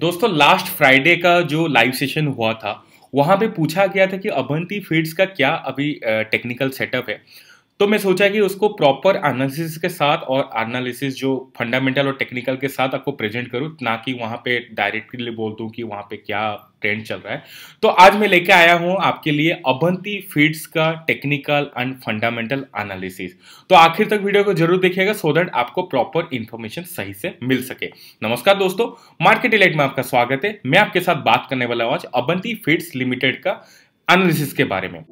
दोस्तों last Friday का जो लाइव सेशन हुआ था वहां पे पूछा गया था कि अभंती फीड्स का क्या अभी टेक्निकल सेटअप है तो मैं सोचा कि उसको प्रॉपर एनालिसिस के साथ और एनालिसिस जो फंडामेंटल और टेक्निकल के साथ आपको प्रेजेंट करूँ ना कि वहाँ पे डायरेक्टली बोल दूँ कि वहाँ पे क्या ट्रेंड चल रहा है तो आज मैं लेके आया हूँ आपके लिए अबंती फीड्स का टेक्निकल एंड फंडामेंटल एनालिसिस तो आखिर तक वीडियो को जरूर देखिएगा सो दैट आपको प्रॉपर इन्फॉर्मेशन सही से मिल सके नमस्कार दोस्तों मार्केट डिलेट में आपका स्वागत है मैं आपके साथ बात करने वाला हूँ आज अबंती फीड्स लिमिटेड का एनालिसिस के बारे में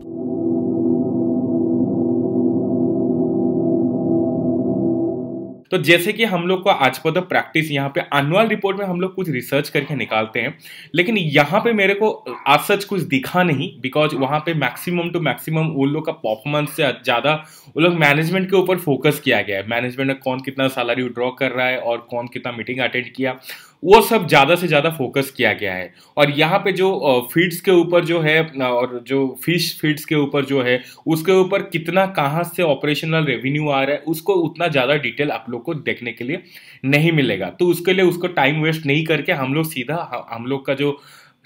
तो जैसे कि हम लोग को आज पर द प्रैक्टिस यहाँ पे एनुअल रिपोर्ट में हम लोग कुछ रिसर्च करके निकालते हैं लेकिन यहाँ पे मेरे को आज सच कुछ दिखा नहीं बिकॉज वहाँ पे मैक्सिमम टू मैक्सिमम उन लोग का परफॉर्मेंस से ज़्यादा उन लोग मैनेजमेंट के ऊपर फोकस किया गया है मैनेजमेंट ने कौन कितना सैलरी ड्रॉ कर रहा है और कौन कितना मीटिंग अटेंड किया वो सब ज़्यादा से ज़्यादा फोकस किया गया है और यहाँ पे जो फीड्स के ऊपर जो है और जो फिश फीड्स के ऊपर जो है उसके ऊपर कितना कहाँ से ऑपरेशनल रेवेन्यू आ रहा है उसको उतना ज़्यादा डिटेल आप लोग को देखने के लिए नहीं मिलेगा तो उसके लिए उसको टाइम वेस्ट नहीं करके हम लोग सीधा हम लोग का जो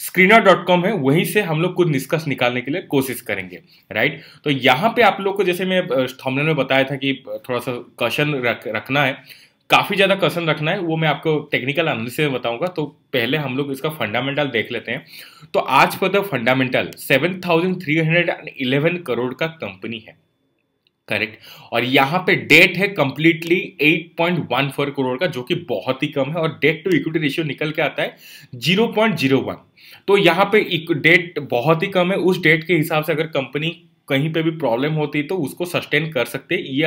स्क्रीनर डॉट कॉम है वहीं से हम लोग कुछ निष्कर्ष निकालने के लिए कोशिश करेंगे राइट तो यहाँ पे आप लोग को जैसे मैं थमने में बताया था कि थोड़ा सा कशन रख रखना है काफ़ी ज़्यादा कसन रखना है वो मैं आपको टेक्निकल एनालिसिस में बताऊंगा तो पहले हम लोग इसका फंडामेंटल देख लेते हैं तो आज पर द फंडामेंटल 7,311 करोड़ का कंपनी है करेक्ट और यहाँ पे डेट है कंप्लीटली 8.14 करोड़ का जो कि बहुत ही कम है और डेट टू इक्विटी रेशियो निकल के आता है 0.01 तो यहाँ पे डेट बहुत ही कम है उस डेट के हिसाब से अगर कंपनी कहीं पे भी प्रॉब्लम होती तो उसको सस्टेन कर सकते ये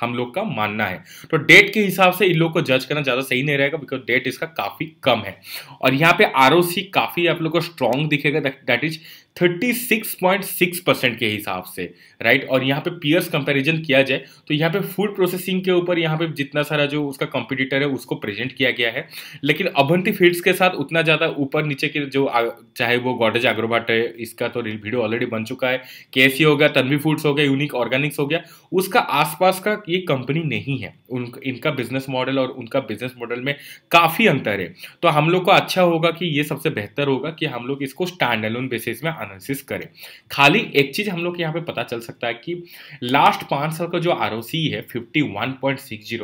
हम लोग का मानना है तो डेट के हिसाब से इन लोग को जज करना ज़्यादा सही नहीं रहेगा बिकॉज डेट इसका काफ़ी कम है और यहाँ पे आर काफ़ी आप लोग को स्ट्रॉन्ग दिखेगा दैट इज 36.6 परसेंट के हिसाब से राइट और यहाँ पे पीयर्स कंपैरिजन किया जाए तो यहाँ पे फूड प्रोसेसिंग के ऊपर यहाँ पे जितना सारा जो उसका कंपटीटर है उसको प्रेजेंट किया गया है लेकिन अभंती फील्ड्स के साथ उतना ज़्यादा ऊपर नीचे के जो चाहे वो गॉडेज एग्रोबाट है इसका तो वीडियो ऑलरेडी बन चुका है के हो गया तनवी फूड्स हो गया यूनिक ऑर्गेनिक्स हो गया उसका आसपास का ये कंपनी नहीं है उन इनका बिजनेस मॉडल और उनका बिजनेस मॉडल में काफ़ी अंतर है तो हम लोग को अच्छा होगा कि ये सबसे बेहतर होगा कि हम लोग इसको स्टैंड बेसिस में एनालिसिस करें खाली एक चीज़ हम लोग यहाँ पे पता चल सकता है कि लास्ट पांच साल का जो आर है फिफ्टी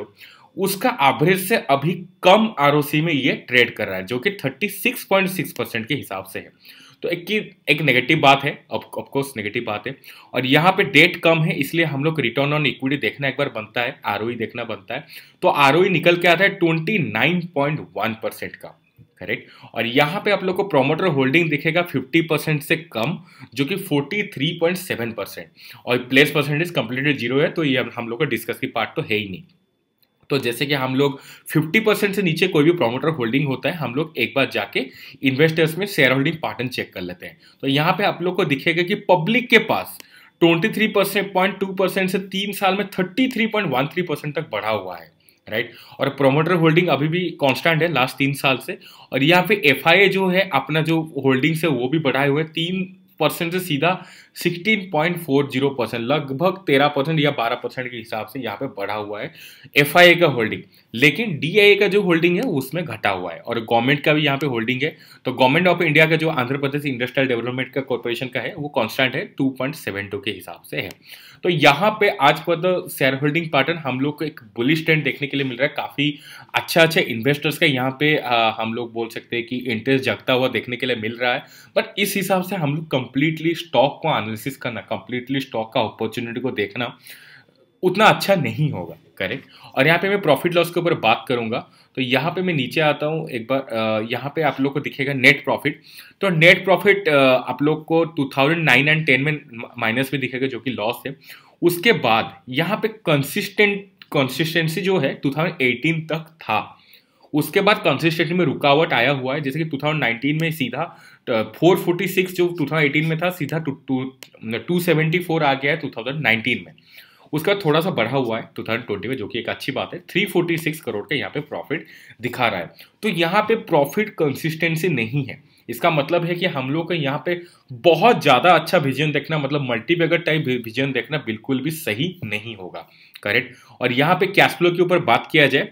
उसका एवरेज से अभी कम आर में ये ट्रेड कर रहा है जो कि 36.6 परसेंट के हिसाब से है तो एक की एक नेगेटिव बात है ऑफकोर्स नेगेटिव बात है और यहाँ पे डेट कम है इसलिए हम लोग रिटर्न ऑन इक्विटी देखना एक बार बनता है आर e देखना बनता है तो आर e निकल के आता है ट्वेंटी परसेंट का करेक्ट और यहाँ पे आप लोग को प्रोमोटर होल्डिंग दिखेगा 50 परसेंट से कम जो कि 43.7 परसेंट और प्लेस परसेंटेज कंप्लीटली जीरो है तो ये हम लोग का डिस्कस की पार्ट तो है ही नहीं तो जैसे कि हम लोग 50 परसेंट से नीचे कोई भी प्रोमोटर होल्डिंग होता है हम लोग एक बार जाके इन्वेस्टर्स में शेयर होल्डिंग पार्टन चेक कर लेते हैं तो यहाँ पे आप लोग को दिखेगा कि पब्लिक के पास 23.2% परसेंट पॉइंट टू परसेंट से तीन साल में 33.13 परसेंट तक बढ़ा हुआ है राइट और प्रोमोटर होल्डिंग अभी भी कांस्टेंट है लास्ट तीन साल से और यहाँ पे एफ जो है अपना जो होल्डिंग्स है वो भी बढ़ाए हुए तीन परसेंट से सीधा 16.40 परसेंट लगभग 13 परसेंट या 12 परसेंट के हिसाब से यहाँ पे बढ़ा हुआ है एफ का होल्डिंग लेकिन डी का जो होल्डिंग है उसमें घटा हुआ है और गवर्नमेंट का भी यहाँ पे होल्डिंग है तो गवर्नमेंट ऑफ इंडिया का जो आंध्र प्रदेश इंडस्ट्रियल डेवलपमेंट का कॉरपोरेशन का है वो कॉन्स्टेंट है टू के हिसाब से है तो यहाँ पे आज पर द शेयर होल्डिंग पैटर्न हम लोग को एक बुलिश ट्रेंड देखने के लिए मिल रहा है काफ़ी अच्छा अच्छे इन्वेस्टर्स का यहाँ पे आ, हम लोग बोल सकते हैं कि इंटरेस्ट जगता हुआ देखने के लिए मिल रहा है बट इस हिसाब से हम लोग कंप्लीटली स्टॉक को एनालिसिस करना कंप्लीटली स्टॉक का अपॉर्चुनिटी को देखना उतना अच्छा नहीं होगा करेक्ट और यहाँ पे मैं प्रॉफिट लॉस के ऊपर बात करूँगा तो यहाँ पे मैं नीचे आता हूँ एक बार यहाँ पे आप लोग को दिखेगा नेट प्रॉफिट तो नेट प्रॉफिट आप लोग को 2009 एंड 10 में माइनस में दिखेगा जो कि लॉस है उसके बाद यहाँ पे कंसिस्टेंट कंसिस्टेंसी जो है 2018 तक था उसके बाद कंसिस्टेंट में रुकावट आया हुआ है जैसे कि 2019 में सीधा 446 तो जो 2018 में था सीधा टू टू 274 आ गया है 2019 में उसका थोड़ा सा बढ़ा हुआ है टू थाउजेंड ट्वेंटी में जो कि एक अच्छी बात है थ्री फोर्टी सिक्स करोड़ का यहाँ पे प्रॉफिट दिखा रहा है तो यहाँ पे प्रॉफिट कंसिस्टेंसी नहीं है इसका मतलब है कि हम लोग का यहाँ पे बहुत ज़्यादा अच्छा विजन देखना मतलब बेगर टाइप विजन देखना बिल्कुल भी सही नहीं होगा करेक्ट और यहाँ पे कैश फ्लो के ऊपर बात किया जाए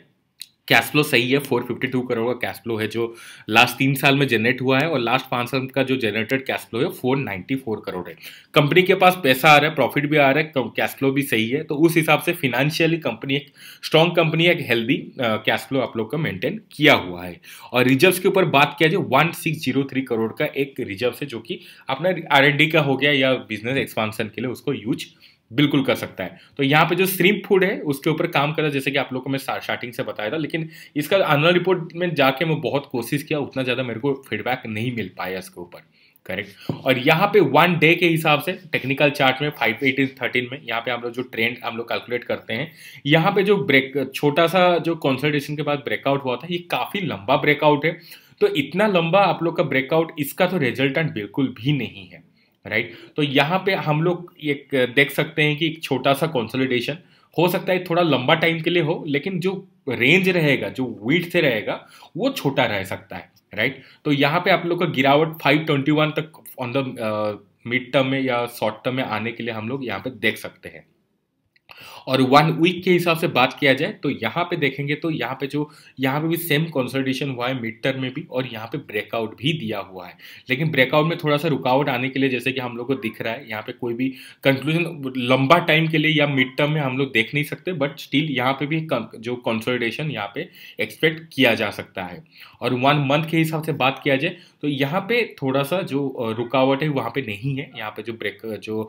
कैश फ्लो सही है फोर फिफ्टी टू करोड़ का कैश फ्लो है जो लास्ट तीन साल में जनरेट हुआ है और लास्ट पाँच साल का जो जनरेटेड कैश फ्लो है फोर नाइन्टी फोर करोड़ है कंपनी के पास पैसा आ रहा है प्रॉफिट भी आ रहा है कैश फ्लो भी सही है तो उस हिसाब से फिनेंशियली कंपनी एक स्ट्रॉन्ग कंपनी एक हेल्दी कैश फ्लो आप लोग का मेंटेन किया हुआ है और रिजर्व के ऊपर बात किया जाए one six zero three crore का एक रिजर्व है जो कि अपना आर का हो गया या बिजनेस एक्सपांसन के लिए उसको यूज बिल्कुल कर सकता है तो यहाँ पे जो श्रीम फूड है उसके ऊपर काम कर रहा है जैसे कि आप लोग को मैं स्टार्टिंग से बताया था लेकिन इसका एनुअल रिपोर्ट में जाके मैं बहुत कोशिश किया उतना ज़्यादा मेरे को फीडबैक नहीं मिल पाया इसके ऊपर करेक्ट और यहाँ पे वन डे के हिसाब से टेक्निकल चार्ट में फाइव एटीन थर्टीन में यहाँ पे हम लोग जो ट्रेंड हम लोग कैलकुलेट करते हैं यहाँ पे जो ब्रेक छोटा सा जो कॉन्सल्टेशन के बाद ब्रेकआउट हुआ था ये काफ़ी लंबा ब्रेकआउट है तो इतना लंबा आप लोग का ब्रेकआउट इसका तो रिजल्टेंट बिल्कुल भी नहीं है राइट right? तो यहाँ पे हम लोग एक देख सकते हैं कि एक छोटा सा कंसोलिडेशन हो सकता है थोड़ा लंबा टाइम के लिए हो लेकिन जो रेंज रहेगा जो वीट से रहेगा वो छोटा रह सकता है राइट right? तो यहाँ पे आप लोग का गिरावट 521 तक ऑन द मिड टर्म में या शॉर्ट टर्म में आने के लिए हम लोग यहाँ पे देख सकते हैं और वन वीक के हिसाब से बात किया जाए तो यहाँ पे देखेंगे तो यहाँ पे जो यहाँ पे भी सेम कंसल्टेशन हुआ है मिड टर्म में भी और यहाँ पे ब्रेकआउट भी दिया हुआ है लेकिन ब्रेकआउट में थोड़ा सा रुकावट आने के लिए जैसे कि हम लोग को दिख रहा है यहाँ पे कोई भी कंक्लूजन लंबा टाइम के लिए या मिड टर्म में हम लोग देख नहीं सकते बट स्टिल यहाँ पे भी जो कंसोलिडेशन यहाँ पे एक्सपेक्ट किया जा सकता है और वन मंथ के हिसाब से बात किया जाए तो यहाँ पे थोड़ा सा जो रुकावट है वहाँ पे नहीं है यहाँ पे जो ब्रेक जो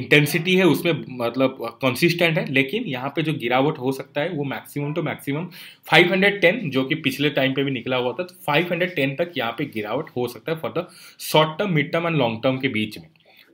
इंटेंसिटी है उसमें मतलब कंसिस्टेंट कंसिस्टेंट है लेकिन यहाँ पे जो गिरावट हो सकता है वो मैक्सिमम तो मैक्सिमम 510 जो कि पिछले टाइम पे भी निकला हुआ था तो 510 तक यहाँ पे गिरावट हो सकता है for the short term mid term and long term के बीच में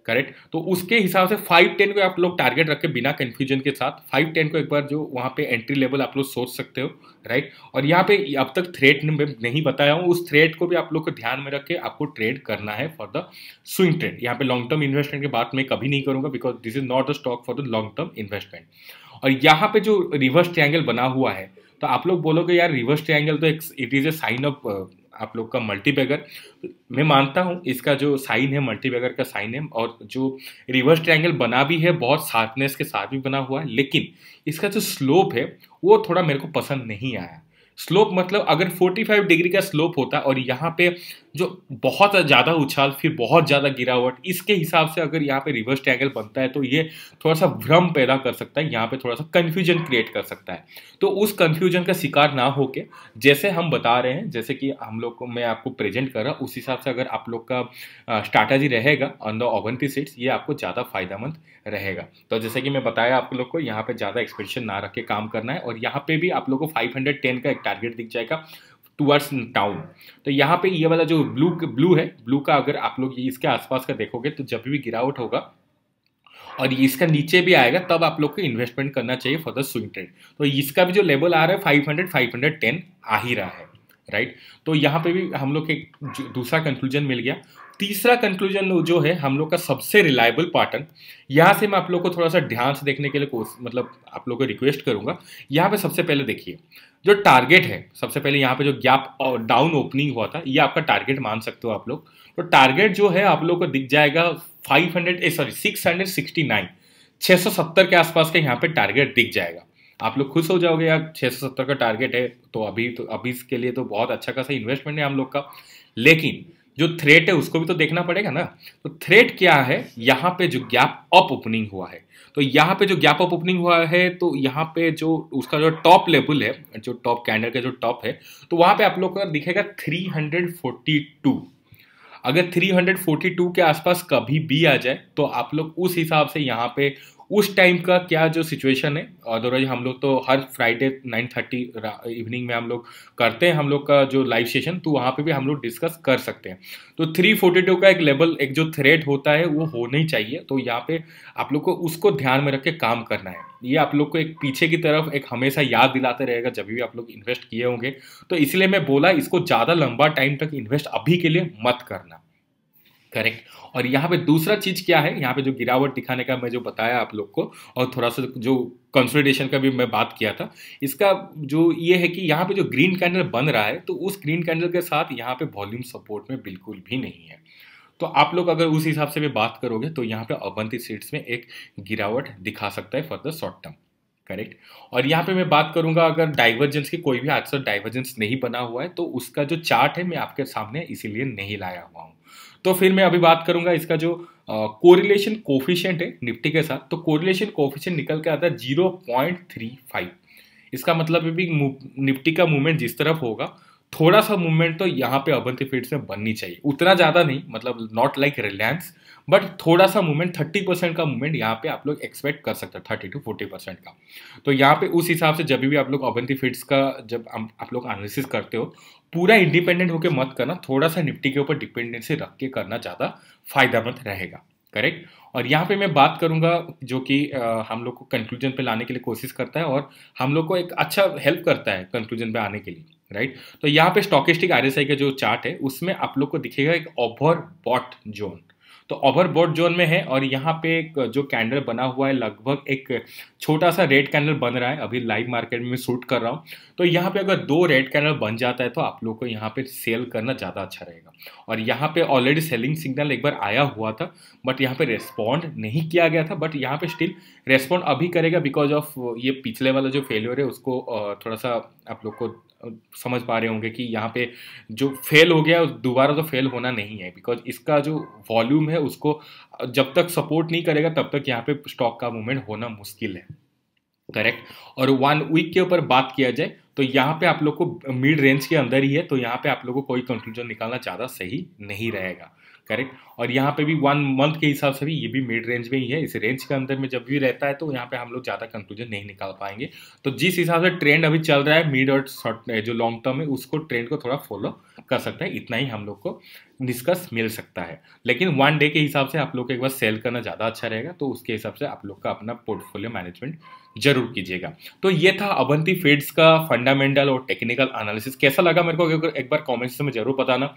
करेक्ट तो उसके हिसाब से फाइव टेन को आप लोग टारगेट रख के बिना कन्फ्यूजन के साथ फाइव टेन को एक बार जो वहाँ पे एंट्री लेवल आप लोग सोच सकते हो राइट और यहाँ पे अब तक थ्रेड में नहीं बताया हूँ उस थ्रेड को भी आप लोग को ध्यान में रख के आपको ट्रेड करना है फॉर द स्विंग ट्रेड यहाँ पे लॉन्ग टर्म इन्वेस्टमेंट की बात मैं कभी नहीं करूँगा because this is not the stock for the long term investment और यहाँ पे जो रिवर्स ट्रायंगल बना हुआ है तो आप लोग बोलोगे यार रिवर्स ट्रायंगल तो एक it is a sign of आप लोग का मल्टीबैगर मैं मानता हूँ इसका जो साइन है मल्टीबैगर का साइन है और जो रिवर्स ट्रायंगल बना भी है बहुत शार्पनेस के साथ भी बना हुआ है लेकिन इसका जो स्लोप है वो थोड़ा मेरे को पसंद नहीं आया स्लोप मतलब अगर 45 डिग्री का स्लोप होता और यहाँ पे जो बहुत ज़्यादा उछाल फिर बहुत ज़्यादा गिरावट इसके हिसाब से अगर यहाँ पे रिवर्स टैगल बनता है तो ये थोड़ा सा भ्रम पैदा कर सकता है यहाँ पे थोड़ा सा कन्फ्यूजन क्रिएट कर सकता है तो उस कन्फ्यूजन का शिकार ना होके जैसे हम बता रहे हैं जैसे कि हम लोग को मैं आपको प्रेजेंट कर रहा हूँ उस हिसाब से अगर आप लोग का स्ट्राटाजी रहेगा ऑन द ओवंटी सीट्स ये आपको ज़्यादा फायदामंद रहेगा तो जैसे कि मैं बताया आप लोग को यहाँ पर ज़्यादा एक्सपेंशन ना रख के काम करना है और यहाँ पर भी आप लोग को फाइव का एक टारगेट दिख जाएगा टूवर्ड्स टाउन तो यहाँ पे ये वाला जो ब्लू ब्लू है ब्लू का अगर आप लोग इसके आसपास का देखोगे तो जब भी गिरावट होगा और ये इसका नीचे भी आएगा तब आप लोग को इन्वेस्टमेंट करना चाहिए फॉर द स्विंग ट्रेड तो इसका भी जो लेवल आ रहा है five hundred five hundred ten आ ही रहा है राइट तो यहाँ पे भी हम लोग एक दूसरा कंक्लूजन मिल गया तीसरा कंक्लूजन जो है हम लोग का सबसे रिलायबल पैटर्न यहाँ से मैं आप लोग को थोड़ा सा ध्यान से देखने के लिए मतलब आप लोग को रिक्वेस्ट करूँगा यहाँ पे सबसे पहले देखिए जो टारगेट है सबसे पहले यहाँ पे जो गैप डाउन ओपनिंग हुआ था ये आपका टारगेट मान सकते हो आप लोग तो टारगेट जो है आप लोग को दिख जाएगा 500 सॉरी eh, सौ सत्तर के आसपास का यहाँ पे टारगेट दिख जाएगा आप लोग खुश हो जाओगे यार सत्तर का टारगेट है तो अभी तो अभी इसके लिए तो बहुत अच्छा खासा इन्वेस्टमेंट है हम लोग का लेकिन जो थ्रेट है उसको भी तो देखना पड़ेगा ना तो थ्रेट क्या है यहाँ पे जो गैप अप ओपनिंग हुआ है तो यहाँ पे जो गैप अप ओपनिंग हुआ है तो यहाँ पे जो उसका जो टॉप लेवल है जो टॉप कैंडल का जो टॉप है तो वहाँ पे आप लोग का दिखेगा 342 अगर 342 के आसपास कभी भी आ जाए तो आप लोग उस हिसाब से यहाँ पे उस टाइम का क्या जो सिचुएशन है अदरवाइज हम लोग तो हर फ्राइडे नाइन थर्टी इवनिंग में हम लोग करते हैं हम लोग का जो लाइव सेशन तो वहाँ पे भी हम लोग डिस्कस कर सकते हैं तो थ्री फोर्टी टू का एक लेवल एक जो थ्रेट होता है वो होना ही चाहिए तो यहाँ पे आप लोग को उसको ध्यान में रख के काम करना है ये आप लोग को एक पीछे की तरफ एक हमेशा याद दिलाते रहेगा जब भी आप लोग इन्वेस्ट किए होंगे तो इसलिए मैं बोला इसको ज़्यादा लंबा टाइम तक इन्वेस्ट अभी के लिए मत करना करेक्ट और यहाँ पे दूसरा चीज क्या है यहाँ पे जो गिरावट दिखाने का मैं जो बताया आप लोग को और थोड़ा सा जो कंसोलिडेशन का भी मैं बात किया था इसका जो ये है कि यहाँ पे जो ग्रीन कैंडल बन रहा है तो उस ग्रीन कैंडल के साथ यहाँ पे वॉल्यूम सपोर्ट में बिल्कुल भी नहीं है तो आप लोग अगर उस हिसाब से भी बात करोगे तो यहाँ पे अवंती सीट्स में एक गिरावट दिखा सकता है for the short term correct और यहाँ पे मैं बात करूंगा अगर डाइवर्जेंस की कोई भी आज तक डाइवर्जेंस नहीं बना हुआ है तो उसका जो चार्ट है मैं आपके सामने इसीलिए नहीं लाया हुआ हूँ तो फिर मैं अभी बात करूंगा इसका जो कोरिलेशन कोफिशेंट है निफ्टी के साथ तो कोरिलेशन कोफिशेंट निकल के आता है जीरो पॉइंट थ्री फाइव इसका मतलब भी निफ्टी का मूवमेंट जिस तरफ होगा थोड़ा सा मूवमेंट तो यहाँ पे अवंती फीड्स में बननी चाहिए उतना ज़्यादा नहीं मतलब नॉट लाइक रिलायंस बट थोड़ा सा मूवमेंट थर्टी परसेंट का मूवमेंट यहाँ पे आप लोग एक्सपेक्ट कर सकते हैं थर्टी टू फोर्टी परसेंट का तो यहाँ पे उस हिसाब से जब भी आप लोग अवंती फीड्स का जब आप लोग एनालिसिस करते हो पूरा इंडिपेंडेंट होकर मत करना थोड़ा सा निफ्टी के ऊपर डिपेंडेंसी रख के करना ज़्यादा फायदेमंद रहेगा करेक्ट और यहाँ पे मैं बात करूँगा जो कि हम लोग को कंक्लूजन पे लाने के लिए कोशिश करता है और हम लोग को एक अच्छा हेल्प करता है कंक्लूजन पे आने के लिए राइट right? तो यहाँ पे स्टॉकिस्टिक आर का जो चार्ट है उसमें आप लोग को दिखेगा एक ओवर बॉट जोन तो ओवर बॉट जोन में है और यहाँ पे जो कैंडल बना हुआ है लगभग एक छोटा सा रेड कैंडल बन रहा है अभी लाइव मार्केट में शूट कर रहा हूँ तो यहाँ पे अगर दो रेड कैंडल बन जाता है तो आप लोग को यहाँ पे सेल करना ज़्यादा अच्छा रहेगा और यहाँ पे ऑलरेडी सेलिंग सिग्नल एक बार आया हुआ था बट यहाँ पे रेस्पॉन्ड नहीं किया गया था बट यहाँ पे स्टिल रेस्पॉन्ड अभी करेगा बिकॉज ऑफ ये पिछले वाला जो फेलियर है उसको थोड़ा सा आप लोग को समझ पा रहे होंगे कि यहाँ पे जो फेल हो गया दोबारा तो फेल होना नहीं है बिकॉज इसका जो वॉल्यूम है उसको जब तक सपोर्ट नहीं करेगा तब तक यहाँ पे स्टॉक का मूवमेंट होना मुश्किल है करेक्ट और वन वीक के ऊपर बात किया जाए तो यहाँ पे आप लोग को मिड रेंज के अंदर ही है तो यहाँ पे आप लोग को कोई कंक्लूजन निकालना ज़्यादा सही नहीं रहेगा करेक्ट और यहाँ पे भी वन मंथ के हिसाब से भी ये भी मिड रेंज में ही है इस रेंज के अंदर में जब भी रहता है तो यहाँ पे हम लोग ज़्यादा कंक्लूजन नहीं निकाल पाएंगे तो जिस हिसाब से ट्रेंड अभी चल रहा है मिड और शॉर्ट जो लॉन्ग टर्म है उसको ट्रेंड को थोड़ा फॉलो कर सकते हैं इतना ही हम लोग को निष्कर्ष मिल सकता है लेकिन वन डे के हिसाब से आप लोग को एक बार सेल करना ज़्यादा अच्छा रहेगा तो उसके हिसाब से आप लोग का अपना पोर्टफोलियो मैनेजमेंट जरूर कीजिएगा तो ये था अवंती फेड्स का फंडामेंटल और टेक्निकल एनालिसिस कैसा लगा मेरे को एक बार कॉमेंट्स में जरूर बताना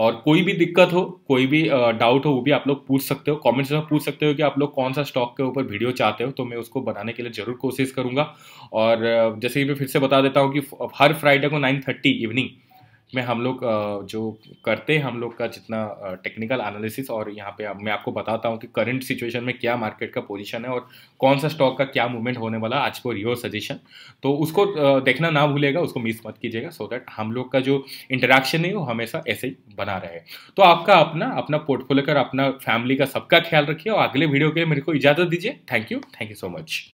और कोई भी दिक्कत हो कोई भी डाउट हो वो भी आप लोग पूछ सकते हो कमेंट्स में पूछ सकते हो कि आप लोग कौन सा स्टॉक के ऊपर वीडियो चाहते हो तो मैं उसको बनाने के लिए ज़रूर कोशिश करूँगा और जैसे कि मैं फिर से बता देता हूँ कि हर फ्राइडे को नाइन थर्टी इवनिंग में हम लोग जो करते हैं हम लोग का जितना टेक्निकल एनालिसिस और यहाँ पे मैं आपको बताता हूँ कि करंट सिचुएशन में क्या मार्केट का पोजीशन है और कौन सा स्टॉक का क्या मूवमेंट होने वाला आज को योर सजेशन तो उसको देखना ना भूलेगा उसको मिस मत कीजिएगा सो दैट हम लोग का जो इंटरेक्शन है वो हमेशा ऐसे ही बना रहे तो आपका अपना अपना पोर्टफोलियो कर अपना फैमिली का सबका ख्याल रखिए और अगले वीडियो के लिए मेरे को इजाज़त दीजिए thank you thank you so much